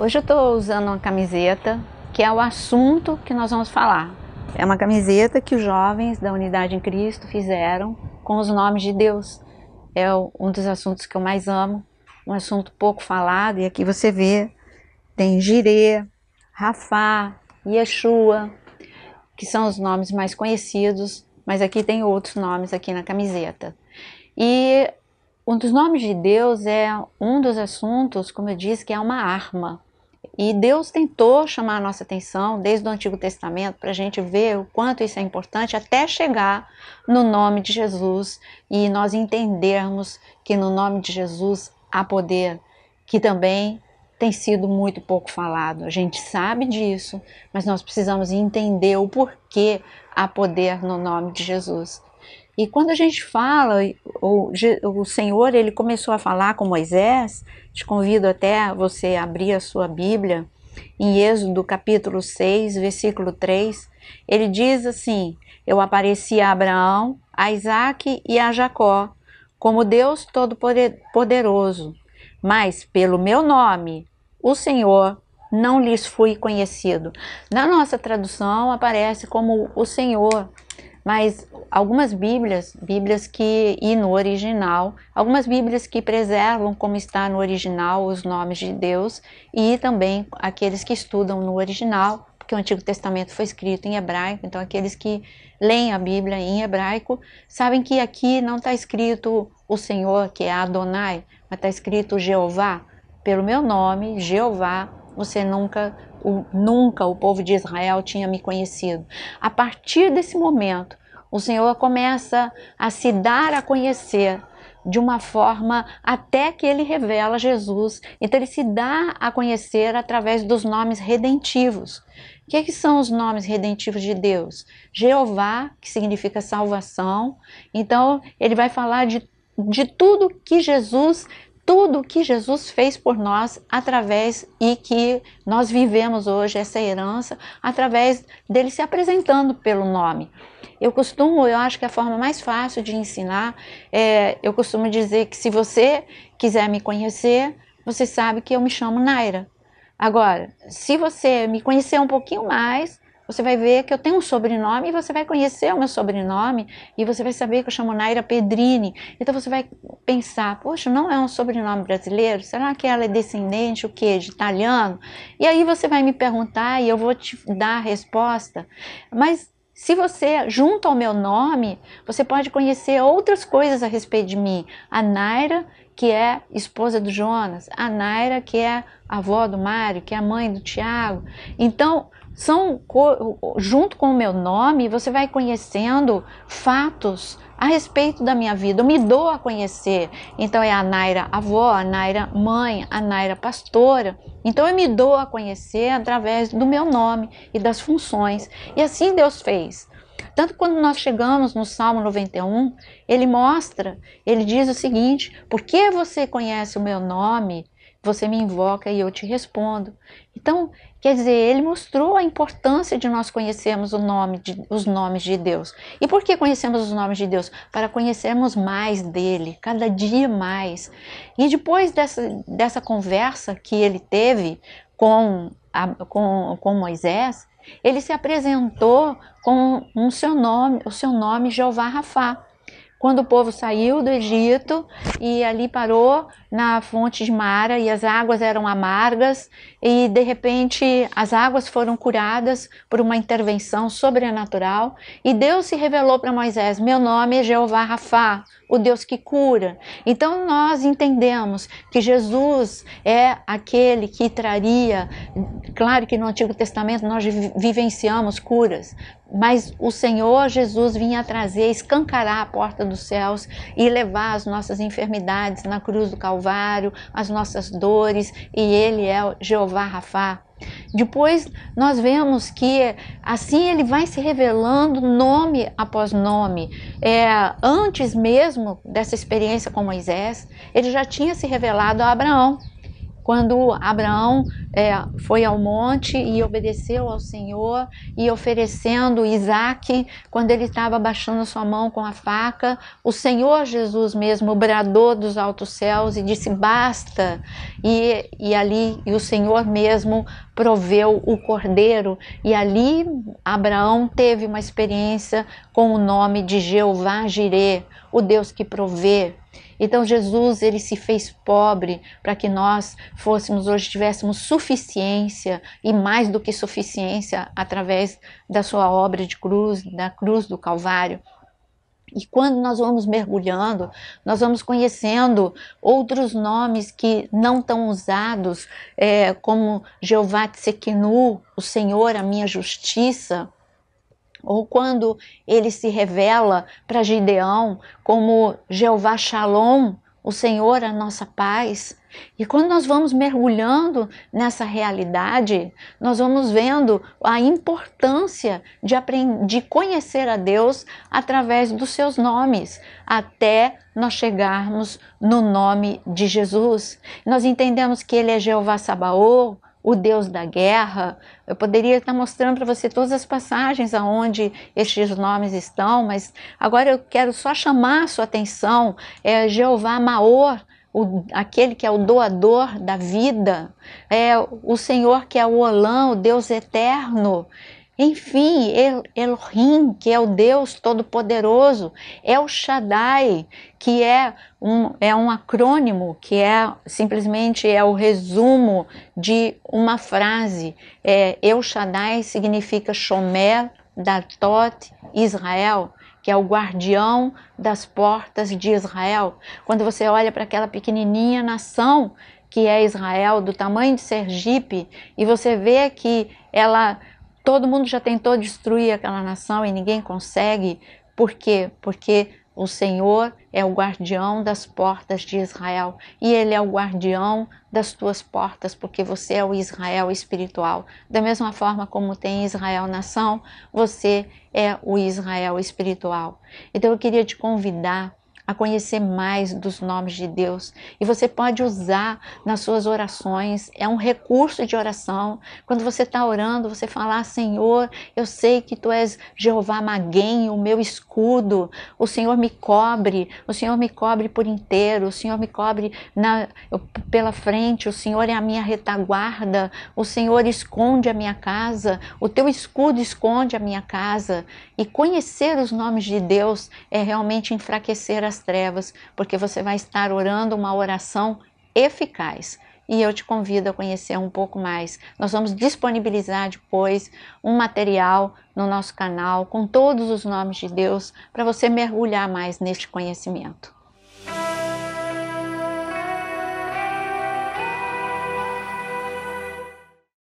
Hoje eu estou usando uma camiseta que é o assunto que nós vamos falar. É uma camiseta que os jovens da Unidade em Cristo fizeram com os nomes de Deus. É um dos assuntos que eu mais amo, um assunto pouco falado, e aqui você vê, tem Jirê, Rafá, Yeshua, que são os nomes mais conhecidos, mas aqui tem outros nomes aqui na camiseta. E um dos nomes de Deus é um dos assuntos, como eu disse, que é uma arma. E Deus tentou chamar a nossa atenção desde o Antigo Testamento para a gente ver o quanto isso é importante até chegar no nome de Jesus e nós entendermos que no nome de Jesus há poder, que também tem sido muito pouco falado. A gente sabe disso, mas nós precisamos entender o porquê há poder no nome de Jesus. E quando a gente fala, o, o Senhor ele começou a falar com Moisés, te convido até você abrir a sua Bíblia, em Êxodo capítulo 6, versículo 3, ele diz assim: Eu apareci a Abraão, a Isaque e a Jacó, como Deus Todo-Poderoso, mas pelo meu nome, o Senhor, não lhes fui conhecido. Na nossa tradução aparece como o Senhor mas algumas Bíblias, Bíblias que e no original, algumas Bíblias que preservam como está no original os nomes de Deus e também aqueles que estudam no original, porque o Antigo Testamento foi escrito em hebraico, então aqueles que leem a Bíblia em hebraico sabem que aqui não está escrito o Senhor, que é Adonai, mas está escrito Jeová. Pelo meu nome, Jeová, você nunca o, nunca o povo de Israel tinha me conhecido. A partir desse momento o Senhor começa a se dar a conhecer de uma forma até que ele revela Jesus. Então ele se dá a conhecer através dos nomes redentivos. O que, é que, são os nomes redentivos de Deus? Jeová, que significa salvação. Então ele vai falar de, de tudo que Jesus tudo o que Jesus fez por nós através e que nós vivemos hoje essa herança através dele se apresentando pelo nome. Eu costumo, eu acho que a forma mais fácil de ensinar é, eu costumo dizer que se você quiser me conhecer, você sabe que eu me chamo Naira. Agora, se você me conhecer um pouquinho mais, você vai ver que eu tenho um sobrenome e você vai conhecer o meu sobrenome e você vai saber que eu chamo Naira Pedrini. Então você vai pensar, poxa, não é um sobrenome brasileiro? Será que ela é descendente, o quê, de italiano? E aí você vai me perguntar e eu vou te dar a resposta. Mas se você, junto ao meu nome, você pode conhecer outras coisas a respeito de mim. A Naira, que é esposa do Jonas, a Naira, que é avó do Mário, que é a mãe do Tiago. Então, são junto com o meu nome, você vai conhecendo fatos a respeito da minha vida. Eu me dou a conhecer. Então é a Naira avó, a Naira mãe, a Naira pastora. Então eu me dou a conhecer através do meu nome e das funções. E assim Deus fez. Tanto quando nós chegamos no Salmo 91, ele mostra, ele diz o seguinte: Porque você conhece o meu nome você me invoca e eu te respondo. Então, quer dizer, ele mostrou a importância de nós conhecermos nome de, os nomes de Deus. E por que conhecemos os nomes de Deus? Para conhecermos mais dele, cada dia mais. E depois dessa, dessa conversa que ele teve com, a, com, com Moisés, ele se apresentou com um seu nome, o seu nome Jeová Rafá. Quando o povo saiu do Egito e ali parou, na fonte de Mara e as águas eram amargas e de repente as águas foram curadas por uma intervenção sobrenatural e Deus se revelou para Moisés: "Meu nome é Jeová Rafá, o Deus que cura". Então nós entendemos que Jesus é aquele que traria, claro que no Antigo Testamento nós vivenciamos curas, mas o Senhor Jesus vinha trazer, escancarar a porta dos céus e levar as nossas enfermidades na cruz do Calvário Calvário, as nossas dores, e Ele é o Jeová Rafá. Depois nós vemos que assim ele vai se revelando nome após nome. É, antes mesmo dessa experiência com Moisés, ele já tinha se revelado a Abraão quando Abraão é, foi ao monte e obedeceu ao Senhor e oferecendo Isaac, quando ele estava baixando sua mão com a faca, o Senhor Jesus mesmo bradou dos altos céus e disse basta, e, e ali e o Senhor mesmo proveu o cordeiro, e ali Abraão teve uma experiência com o nome de Jeová Jireh, o Deus que provê, então Jesus ele se fez pobre para que nós fôssemos hoje tivéssemos suficiência e mais do que suficiência através da sua obra de cruz, da cruz do Calvário. E quando nós vamos mergulhando, nós vamos conhecendo outros nomes que não estão usados, é, como Jeová Tsekinu, o Senhor, a minha justiça, ou quando ele se revela para Gideão como Jeová Shalom, o Senhor a nossa paz. E quando nós vamos mergulhando nessa realidade, nós vamos vendo a importância de, aprender, de conhecer a Deus através dos seus nomes, até nós chegarmos no nome de Jesus. Nós entendemos que Ele é Jeová Sabaoth, o Deus da guerra. Eu poderia estar mostrando para você todas as passagens aonde estes nomes estão, mas agora eu quero só chamar a sua atenção. É Jeová Maor, o, aquele que é o doador da vida, é o Senhor que é o Olã, o Deus eterno. Enfim, El, Elohim, que é o Deus Todo-Poderoso, El é Shaddai, que é um, é um acrônimo, que é simplesmente é o resumo de uma frase. É, El Shaddai significa Shomer, Datot, Israel que é o guardião das portas de Israel. Quando você olha para aquela pequenininha nação que é Israel, do tamanho de Sergipe, e você vê que ela todo mundo já tentou destruir aquela nação e ninguém consegue. Por quê? Porque o Senhor é o guardião das portas de Israel e ele é o guardião das tuas portas, porque você é o Israel espiritual. Da mesma forma como tem Israel nação, você é o Israel espiritual. Então eu queria te convidar a conhecer mais dos nomes de Deus. E você pode usar nas suas orações, é um recurso de oração. Quando você está orando, você falar: ah, Senhor, eu sei que tu és Jeová Maguém, o meu escudo, o Senhor me cobre, o Senhor me cobre por inteiro, o Senhor me cobre na, pela frente, o Senhor é a minha retaguarda, o Senhor esconde a minha casa, o teu escudo esconde a minha casa. E conhecer os nomes de Deus é realmente enfraquecer as trevas, porque você vai estar orando uma oração eficaz. E eu te convido a conhecer um pouco mais. Nós vamos disponibilizar depois um material no nosso canal com todos os nomes de Deus para você mergulhar mais neste conhecimento.